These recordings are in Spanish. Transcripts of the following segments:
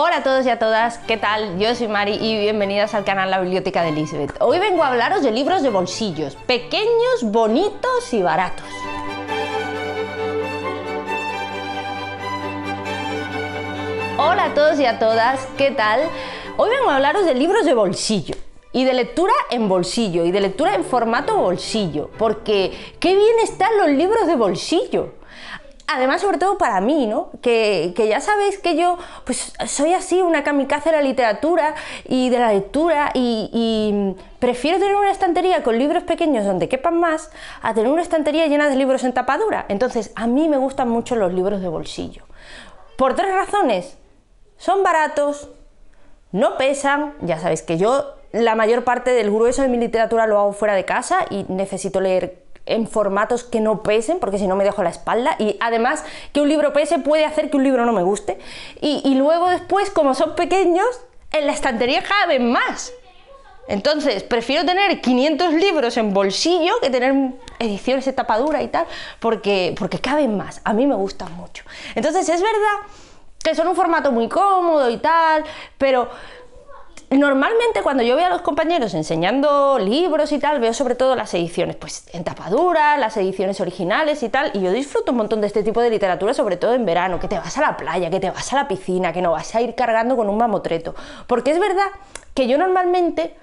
Hola a todos y a todas, ¿qué tal? Yo soy Mari y bienvenidas al canal La Biblioteca de Elizabeth. Hoy vengo a hablaros de libros de bolsillos, pequeños, bonitos y baratos. Hola a todos y a todas, ¿qué tal? Hoy vengo a hablaros de libros de bolsillo. Y de lectura en bolsillo, y de lectura en formato bolsillo, porque qué bien están los libros de bolsillo además sobre todo para mí, ¿no? Que, ya sabéis que yo pues soy así, una kamikaze de la literatura y de la lectura y, y, prefiero tener una estantería con libros pequeños donde quepan más a tener una estantería llena de libros en tapadura. Entonces a mí me gustan mucho los libros de bolsillo. Por tres razones. Son baratos, no pesan, ya sabéis que yo la mayor parte del grueso de mi literatura lo hago fuera de casa y necesito leer en formatos que no pesen, porque si no me dejo la espalda. Y además, que un libro pese puede hacer que un libro no me guste. Y, luego después, como son pequeños, en la estantería caben más. Entonces, prefiero tener 500 libros en bolsillo que tener ediciones de tapadura y tal, porque, porque caben más. A mí me gustan mucho. Entonces, es verdad que son un formato muy cómodo y tal, pero normalmente cuando yo veo a los compañeros enseñando libros y tal, veo sobre todo las ediciones, pues en tapadura, las ediciones originales y tal, y yo disfruto un montón de este tipo de literatura, sobre todo en verano, que te vas a la playa, que te vas a la piscina, que no vas a ir cargando con un mamotreto. Porque es verdad que yo normalmente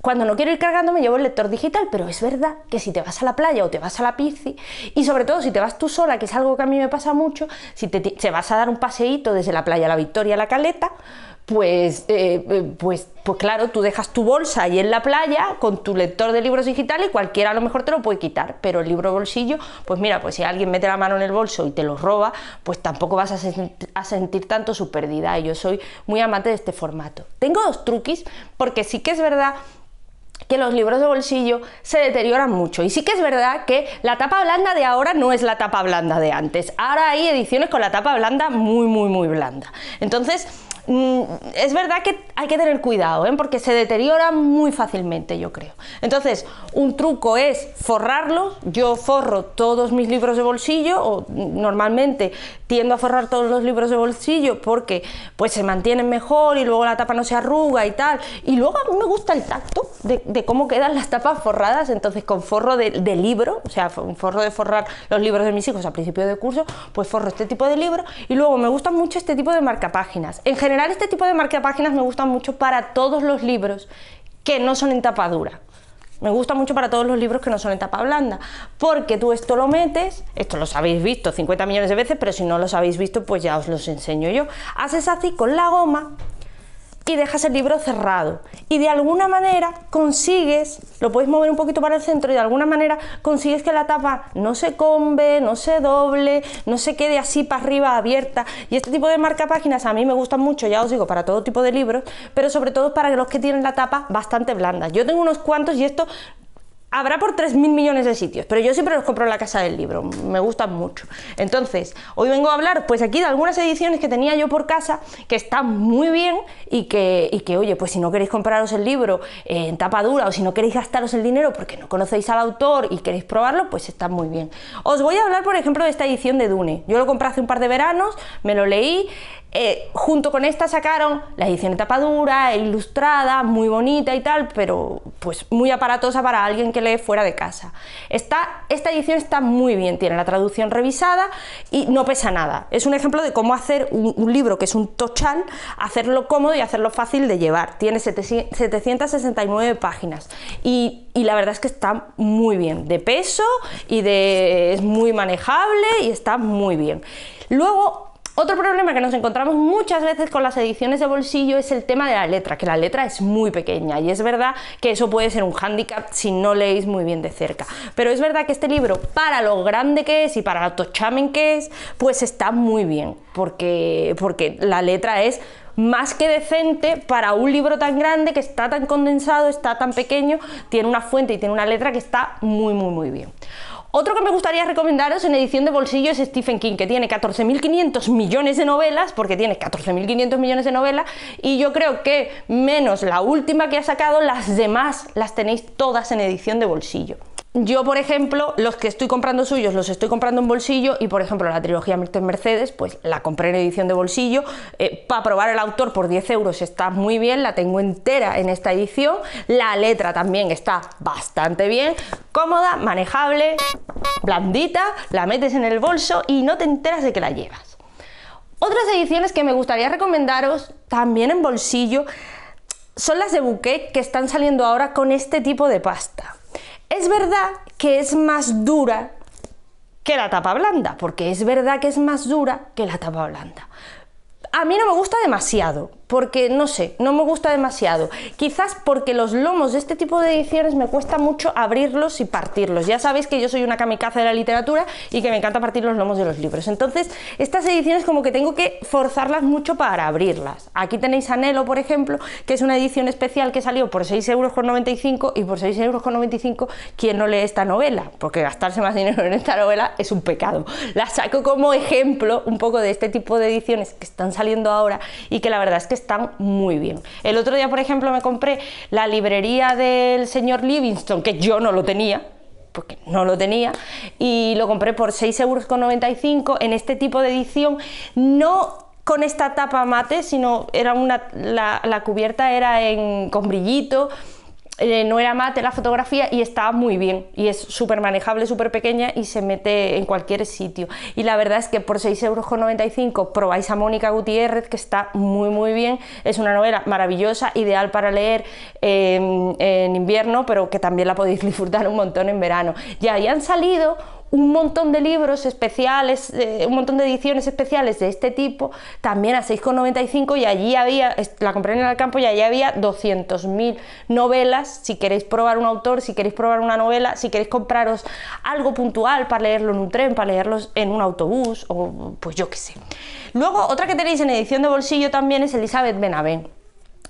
cuando no quiero ir cargando me llevo el lector digital, pero es verdad que si te vas a la playa o te vas a la pisci, y sobre todo si te vas tú sola, que es algo que a mí me pasa mucho, si te, te vas a dar un paseíto desde la playa a la Victoria a la Caleta, pues, eh, eh, pues, pues claro, tú dejas tu bolsa ahí en la playa con tu lector de libros digitales, cualquiera a lo mejor te lo puede quitar, pero el libro bolsillo, pues mira, pues si alguien mete la mano en el bolso y te lo roba, pues tampoco vas a, a sentir tanto su pérdida. Y yo soy muy amante de este formato. Tengo dos truquis, porque sí que es verdad que los libros de bolsillo se deterioran mucho. Y sí que es verdad que la tapa blanda de ahora no es la tapa blanda de antes. Ahora hay ediciones con la tapa blanda muy, muy, muy blanda. Entonces, Mm, es verdad que hay que tener cuidado, ¿eh? porque se deteriora muy fácilmente, yo creo. Entonces, un truco es forrarlos. Yo forro todos mis libros de bolsillo, o mm, normalmente tiendo a forrar todos los libros de bolsillo porque pues se mantienen mejor y luego la tapa no se arruga y tal. Y luego a mí me gusta el tacto de, cómo quedan las tapas forradas. Entonces, con forro de, libro, o sea, un forro de forrar los libros de mis hijos a principio de curso, pues forro este tipo de libro. Y luego me gusta mucho este tipo de marcapáginas. En general, general este tipo de marca páginas me gusta mucho para todos los libros que no son en tapa dura. Me gusta mucho para todos los libros que no son en tapa blanda, porque tú esto lo metes, esto lo habéis visto 50 millones de veces, pero si no los habéis visto, pues ya os los enseño yo. Haces así con la goma y dejas el libro cerrado. Y de alguna manera consigues, lo puedes mover un poquito para el centro y de alguna manera consigues que la tapa no se combe, no se doble, no se quede así para arriba abierta. Y este tipo de marca páginas a mí me gustan mucho, ya os digo, para todo tipo de libros, pero sobre todo para los que tienen la tapa bastante blanda. Yo tengo unos cuantos y esto habrá por 3.000 millones de sitios, pero yo siempre los compro en la casa del libro, me gustan mucho. Entonces, hoy vengo a hablar pues aquí de algunas ediciones que tenía yo por casa, que están muy bien y que, y que oye, pues si no queréis compraros el libro en tapa dura o si no queréis gastaros el dinero porque no conocéis al autor y queréis probarlo, pues están muy bien. Os voy a hablar, por ejemplo, de esta edición de Dune. Yo lo compré hace un par de veranos, me lo leí, eh, junto con esta sacaron la edición de tapadura, e ilustrada, muy bonita y tal, pero pues muy aparatosa para alguien que lee fuera de casa. esta edición está muy bien, tiene la traducción revisada y no pesa nada. Es un ejemplo de cómo hacer un, libro que es un tochal, hacerlo cómodo y hacerlo fácil de llevar. Tiene 769 páginas y, y la verdad es que está muy bien, de peso y de, es muy manejable y está muy bien. Luego otro problema que nos encontramos muchas veces con las ediciones de bolsillo es el tema de la letra, que la letra es muy pequeña y es verdad que eso puede ser un hándicap si no leéis muy bien de cerca. Pero es verdad que este libro, para lo grande que es y para lo tochamen que es, pues está muy bien, porque, porque la letra es más que decente para un libro tan grande que está tan condensado, está tan pequeño, tiene una fuente y tiene una letra que está muy, muy, muy bien. Otro que me gustaría recomendaros en edición de bolsillo es Stephen King, que tiene 14.500 millones de novelas, porque tiene 14.500 millones de novelas, y yo creo que menos la última que ha sacado, las demás las tenéis todas en edición de bolsillo. Yo, por ejemplo, los que estoy comprando suyos los estoy comprando en bolsillo y, por ejemplo, la trilogía Milton Mercedes, pues la compré en edición de bolsillo. Eh, para probar el autor por 10 euros está muy bien, la tengo entera en esta edición. La letra también está bastante bien, cómoda, manejable, blandita, la metes en el bolso y no te enteras de que la llevas. Otras ediciones que me gustaría recomendaros, también en bolsillo, son las de bouquet que están saliendo ahora con este tipo de pasta es verdad que es más dura que la tapa blanda, porque es verdad que es más dura que la tapa blanda. A mí no me gusta demasiado, porque no sé, no me gusta demasiado. Quizás porque los lomos de este tipo de ediciones me cuesta mucho abrirlos y partirlos. Ya sabéis que yo soy una kamikaze de la literatura y que me encanta partir los lomos de los libros. Entonces, estas ediciones como que tengo que forzarlas mucho para abrirlas. Aquí tenéis Anhelo, por ejemplo, que es una edición especial que salió por 6,95 euros y por 6,95 euros, ¿quién no lee esta novela? Porque gastarse más dinero en esta novela es un pecado. La saco como ejemplo un poco de este tipo de ediciones que están saliendo ahora y que la verdad es que están muy bien. El otro día, por ejemplo, me compré la librería del señor Livingston, que yo no lo tenía, porque no lo tenía, y lo compré por 6,95 euros en este tipo de edición, no con esta tapa mate, sino era una, la, la cubierta era en, con brillito, eh, no era mate la fotografía y está muy bien y es súper manejable, súper pequeña y se mete en cualquier sitio. Y la verdad es que por 6,95 euros probáis a Mónica Gutiérrez que está muy muy bien, es una novela maravillosa, ideal para leer eh, en invierno pero que también la podéis disfrutar un montón en verano. Ya, ahí han salido un montón de libros especiales, eh, un montón de ediciones especiales de este tipo, también a 6,95 y allí había, la compré en el campo y allí había 200.000 novelas, si queréis probar un autor, si queréis probar una novela, si queréis compraros algo puntual para leerlo en un tren, para leerlos en un autobús o pues yo qué sé. Luego otra que tenéis en edición de bolsillo también es Elizabeth Benavent.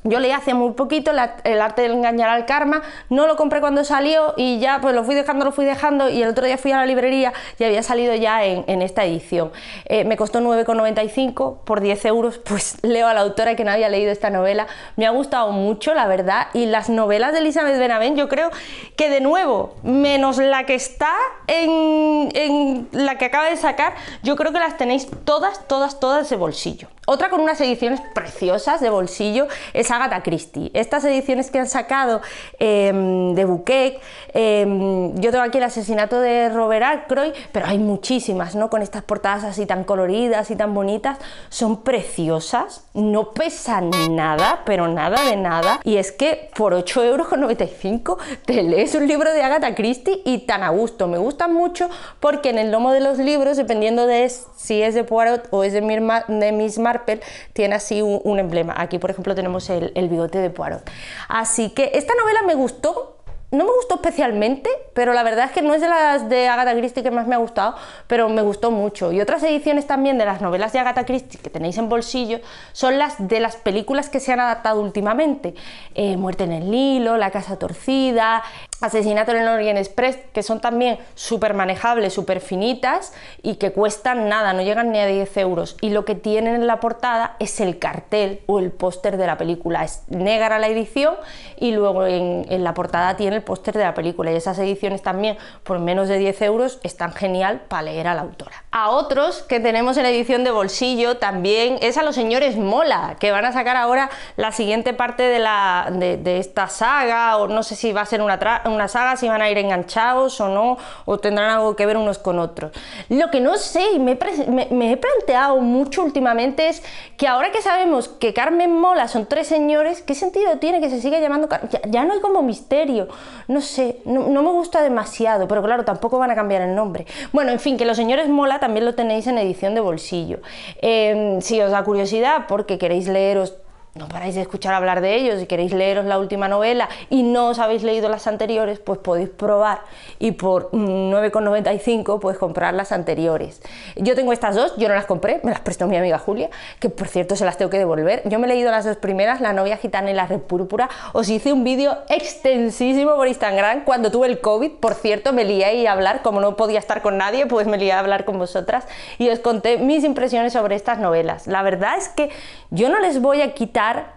Yo leí hace muy poquito El arte de engañar al karma, no lo compré cuando salió y ya pues lo fui dejando, lo fui dejando y el otro día fui a la librería y había salido ya en, esta edición. Eh, me costó 9,95 por 10 euros, pues leo a la autora que no había leído esta novela. Me ha gustado mucho, la verdad, y las novelas de Elizabeth Benavent yo creo que de nuevo, menos la que está en, en la que acaba de sacar, yo creo que las tenéis todas, todas, todas de bolsillo. Otra con unas ediciones preciosas de bolsillo, esa Agatha Christie. Estas ediciones que han sacado em, de Bouquet, em, yo tengo aquí el asesinato de Robert croy pero hay muchísimas, ¿no? Con estas portadas así tan coloridas y tan bonitas, son preciosas, no pesan nada, pero nada de nada, y es que por 8,95 euros te lees un libro de Agatha Christie y tan a gusto, me gustan mucho porque en el lomo de los libros, dependiendo de si es de Poirot o es de, Miss Marple, tiene así un emblema. Aquí, por ejemplo, tenemos el el, bigote de Poirot. Así que esta novela me gustó, no me gustó especialmente, pero la verdad es que no es de las de Agatha Christie que más me ha gustado, pero me gustó mucho. Y otras ediciones también de las novelas de Agatha Christie que tenéis en bolsillo son las de las películas que se han adaptado últimamente. Eh, Muerte en el hilo La Casa Torcida, Asesinato en el Orient Express, que son también súper manejables, súper finitas y que cuestan nada, no llegan ni a 10 euros. Y lo que tienen en la portada es el cartel o el póster de la película. Es negra la edición y luego en, la portada tiene el póster de la película. Y esas ediciones también, por menos de 10 euros, están genial para leer a la autora. A otros que tenemos en edición de bolsillo también es a los señores Mola, que van a sacar ahora la siguiente parte de, la, de, esta saga, o no sé si va a ser una una saga, si van a ir enganchados o no, o tendrán algo que ver unos con otros. Lo que no sé y me, he planteado mucho últimamente es que ahora que sabemos que Carmen Mola son tres señores, ¿qué sentido tiene que se siga llamando Carmen? Ya, no hay como misterio, no sé, no, me gusta demasiado, pero claro, tampoco van a cambiar el nombre. Bueno, en fin, que los señores Mola también lo tenéis en edición de bolsillo. Em, si os da curiosidad porque queréis leeros no paráis de escuchar hablar de ellos, si queréis leeros la última novela y no os habéis leído las anteriores, pues podéis probar y por 9,95 mm, pues comprar las anteriores. Yo tengo estas dos, yo no las compré, me las prestó mi amiga Julia, que por cierto se las tengo que devolver. Yo me he leído las dos primeras, La novia gitana y La red púrpura. Os hice un vídeo extensísimo por Instagram cuando tuve el COVID, por cierto, me lié a hablar, como no podía estar con nadie, pues me lié a hablar con vosotras y os conté mis impresiones sobre estas novelas. La verdad es que yo no les voy a quitar estar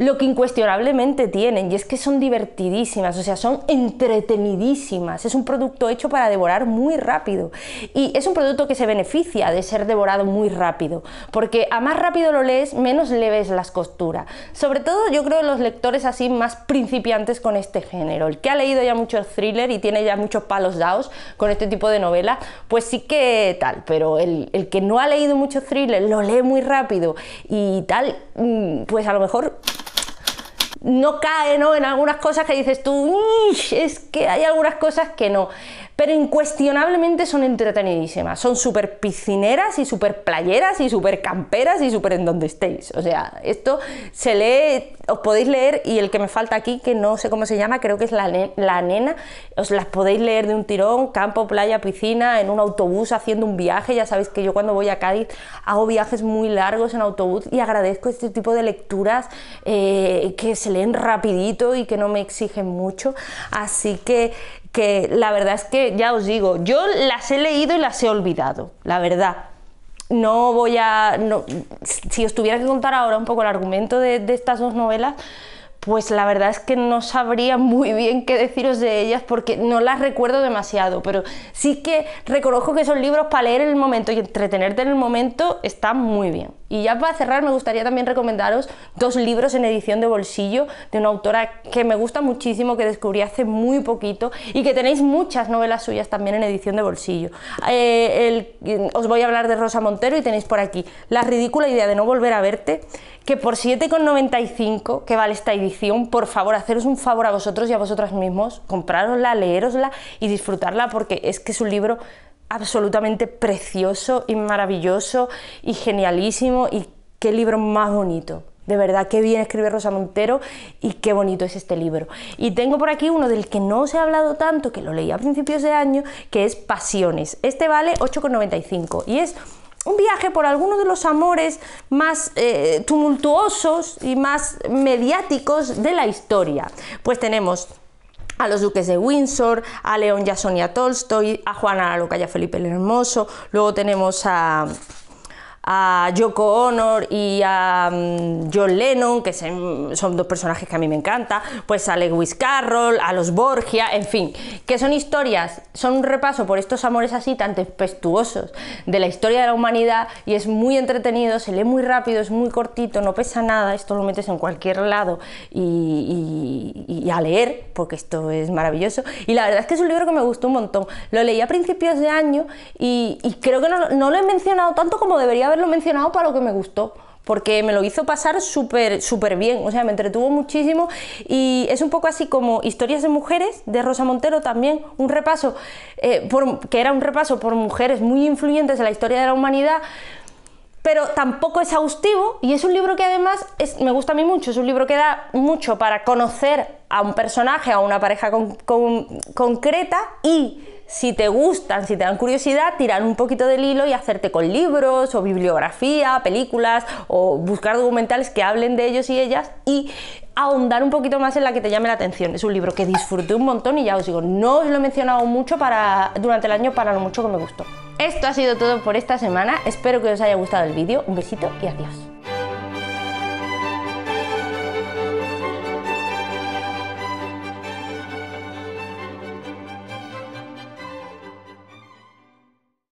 lo que incuestionablemente tienen, y es que son divertidísimas, o sea, son entretenidísimas. Es un producto hecho para devorar muy rápido. Y es un producto que se beneficia de ser devorado muy rápido, porque a más rápido lo lees, menos leves las costuras. Sobre todo yo creo los lectores así más principiantes con este género. El que ha leído ya muchos thriller y tiene ya muchos palos dados con este tipo de novela, pues sí que tal, pero el, el que no ha leído mucho thriller, lo lee muy rápido y tal, mm, pues a lo mejor no cae ¿no? en algunas cosas que dices tú, es que hay algunas cosas que no pero incuestionablemente son entretenidísimas. Son súper piscineras y súper playeras y súper camperas y súper en donde estéis. O sea, esto se lee, os podéis leer y el que me falta aquí, que no sé cómo se llama, creo que es la, nena, os las podéis leer de un tirón, campo, playa, piscina, en un autobús haciendo un viaje. Ya sabéis que yo cuando voy a Cádiz hago viajes muy largos en autobús y agradezco este tipo de lecturas eh, que se leen rapidito y que no me exigen mucho. Así que que la verdad es que ya os digo, yo las he leído y las he olvidado, la verdad. No voy a... si os tuviera que contar ahora un poco el argumento de, de estas dos novelas, pues la verdad es que no sabría muy bien qué deciros de ellas porque no las recuerdo demasiado, pero sí que reconozco que son libros para leer en el momento y entretenerte en el momento está muy bien. Y ya para cerrar me gustaría también recomendaros dos libros en edición de bolsillo de una autora que me gusta muchísimo, que descubrí hace muy poquito y que tenéis muchas novelas suyas también en edición de bolsillo. Eh, os voy a hablar de Rosa Montero y tenéis por aquí La ridícula idea de no volver a verte, que por 7,95 que vale esta edición, por favor, haceros un favor a vosotros y a vosotras mismos, comprárosla, leerosla y disfrutarla porque es que es un libro absolutamente precioso y maravilloso y genialísimo y qué libro más bonito. De verdad, qué bien escribe Rosa Montero y qué bonito es este libro. Y tengo por aquí uno del que no se ha hablado tanto, que lo leí a principios de año, que es Pasiones. Este vale 8,95 y es un viaje por algunos de los amores más eh, tumultuosos y más mediáticos de la historia. Pues tenemos a los duques de Windsor, a León y a Sonia Tolstoy, a Juana la Loca y a Felipe el Hermoso, luego tenemos a a Yoko Honor y a mm, John Lennon, que son dos personajes que a mí me encanta, pues a Lewis Carroll, a los Borgia, en fin, que son historias, son un repaso por estos amores así tan tempestuosos de la historia de la humanidad y es muy entretenido, se lee muy rápido, es muy cortito, no pesa nada, esto lo metes en cualquier lado y, a leer, porque esto es maravilloso. Y la verdad es que es un libro que me gustó un montón, lo leí a principios de año y, creo que no, no lo he mencionado tanto como debería haberlo mencionado para lo que me gustó porque me lo hizo pasar súper, súper bien, o sea, me entretuvo muchísimo y es un poco así como Historias de Mujeres de Rosa Montero, también un repaso, eh, que era un repaso por mujeres muy influyentes en la historia de la humanidad, pero tampoco exhaustivo y es un libro que además es, me gusta a mí mucho, es un libro que da mucho para conocer a un personaje, a una pareja concreta y si te gustan, si te dan curiosidad, tirar un poquito del hilo y hacerte con libros o bibliografía, películas o buscar documentales que hablen de ellos y ellas y ahondar un poquito más en la que te llame la atención. Es un libro que disfruté un montón y ya os digo, no os lo he mencionado mucho para, durante el año para lo mucho que me gustó. Esto ha sido todo por esta semana, espero que os haya gustado el vídeo, un besito y adiós.